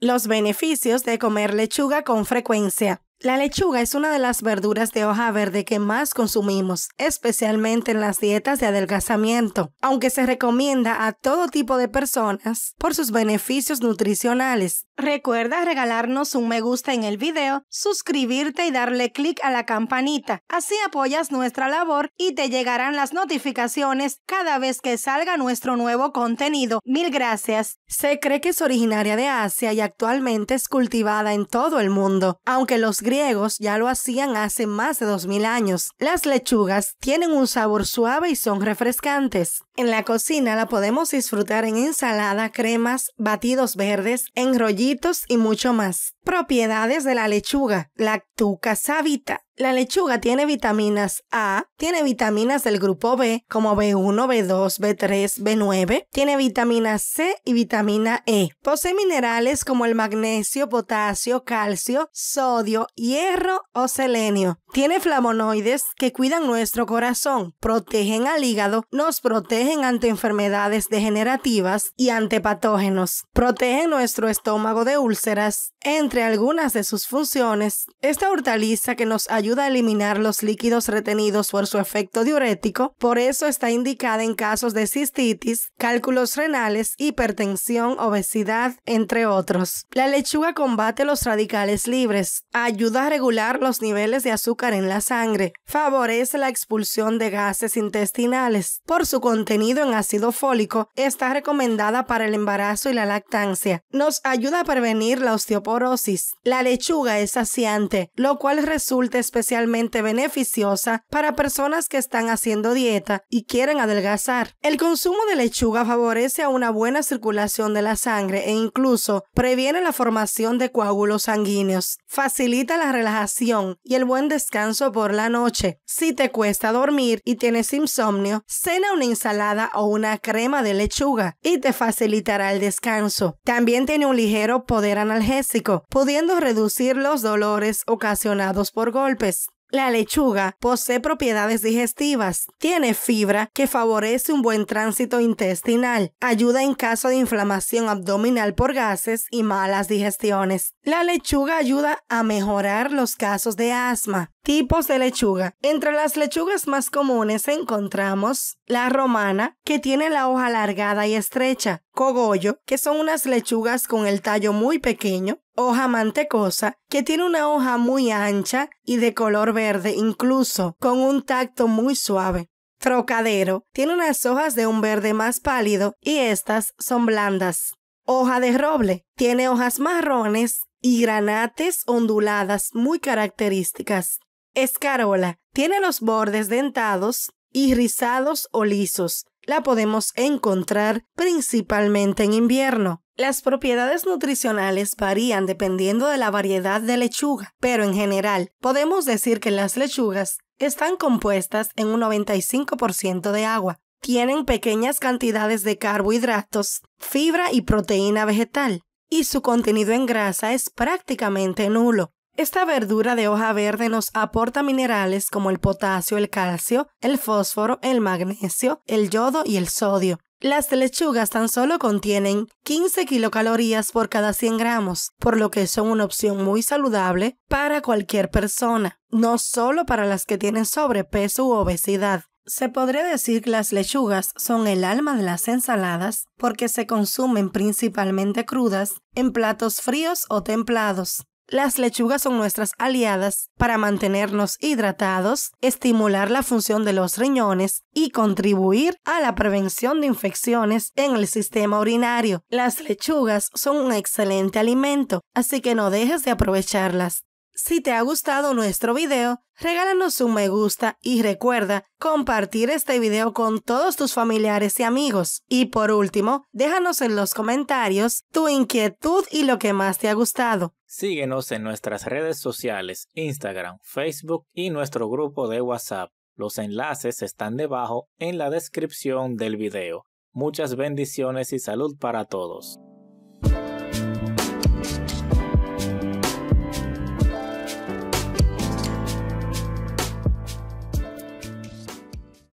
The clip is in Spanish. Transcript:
los beneficios de comer lechuga con frecuencia. La lechuga es una de las verduras de hoja verde que más consumimos, especialmente en las dietas de adelgazamiento, aunque se recomienda a todo tipo de personas por sus beneficios nutricionales. Recuerda regalarnos un me gusta en el video, suscribirte y darle clic a la campanita. Así apoyas nuestra labor y te llegarán las notificaciones cada vez que salga nuestro nuevo contenido. Mil gracias. Se cree que es originaria de Asia y actualmente es cultivada en todo el mundo, aunque los griegos ya lo hacían hace más de 2000 años. Las lechugas tienen un sabor suave y son refrescantes. En la cocina la podemos disfrutar en ensalada, cremas, batidos verdes, en rollitos y mucho más. Propiedades de la lechuga. Lactuca savita. La lechuga tiene vitaminas A, tiene vitaminas del grupo B como B1, B2, B3, B9, tiene vitamina C y vitamina E. Posee minerales como el magnesio, potasio, calcio, sodio, hierro o selenio. Tiene flavonoides que cuidan nuestro corazón, protegen al hígado, nos protegen ante enfermedades degenerativas y ante patógenos, nuestro estómago de úlceras, entre algunas de sus funciones. Esta hortaliza que nos ayuda a eliminar los líquidos retenidos por su efecto diurético, por eso está indicada en casos de cistitis, cálculos renales, hipertensión, obesidad, entre otros. La lechuga combate los radicales libres, ayuda a regular los niveles de azúcar en la sangre, favorece la expulsión de gases intestinales. Por su contrario, en ácido fólico está recomendada para el embarazo y la lactancia. Nos ayuda a prevenir la osteoporosis. La lechuga es saciante, lo cual resulta especialmente beneficiosa para personas que están haciendo dieta y quieren adelgazar. El consumo de lechuga favorece a una buena circulación de la sangre e incluso previene la formación de coágulos sanguíneos. Facilita la relajación y el buen descanso por la noche. Si te cuesta dormir y tienes insomnio, cena una ensalada o una crema de lechuga y te facilitará el descanso. También tiene un ligero poder analgésico, pudiendo reducir los dolores ocasionados por golpes. La lechuga posee propiedades digestivas, tiene fibra que favorece un buen tránsito intestinal, ayuda en caso de inflamación abdominal por gases y malas digestiones. La lechuga ayuda a mejorar los casos de asma, tipos de lechuga. Entre las lechugas más comunes encontramos la romana, que tiene la hoja alargada y estrecha, cogollo, que son unas lechugas con el tallo muy pequeño, hoja mantecosa, que tiene una hoja muy ancha y de color verde incluso, con un tacto muy suave. Trocadero tiene unas hojas de un verde más pálido y estas son blandas. Hoja de roble tiene hojas marrones y granates onduladas muy características. Escarola. Tiene los bordes dentados y rizados o lisos. La podemos encontrar principalmente en invierno. Las propiedades nutricionales varían dependiendo de la variedad de lechuga, pero en general podemos decir que las lechugas están compuestas en un 95% de agua. Tienen pequeñas cantidades de carbohidratos, fibra y proteína vegetal, y su contenido en grasa es prácticamente nulo. Esta verdura de hoja verde nos aporta minerales como el potasio, el calcio, el fósforo, el magnesio, el yodo y el sodio. Las lechugas tan solo contienen 15 kilocalorías por cada 100 gramos, por lo que son una opción muy saludable para cualquier persona, no solo para las que tienen sobrepeso u obesidad. Se podría decir que las lechugas son el alma de las ensaladas porque se consumen principalmente crudas en platos fríos o templados. Las lechugas son nuestras aliadas para mantenernos hidratados, estimular la función de los riñones y contribuir a la prevención de infecciones en el sistema urinario. Las lechugas son un excelente alimento, así que no dejes de aprovecharlas. Si te ha gustado nuestro video, regálanos un me gusta y recuerda compartir este video con todos tus familiares y amigos. Y por último, déjanos en los comentarios tu inquietud y lo que más te ha gustado. Síguenos en nuestras redes sociales, Instagram, Facebook y nuestro grupo de WhatsApp. Los enlaces están debajo en la descripción del video. Muchas bendiciones y salud para todos.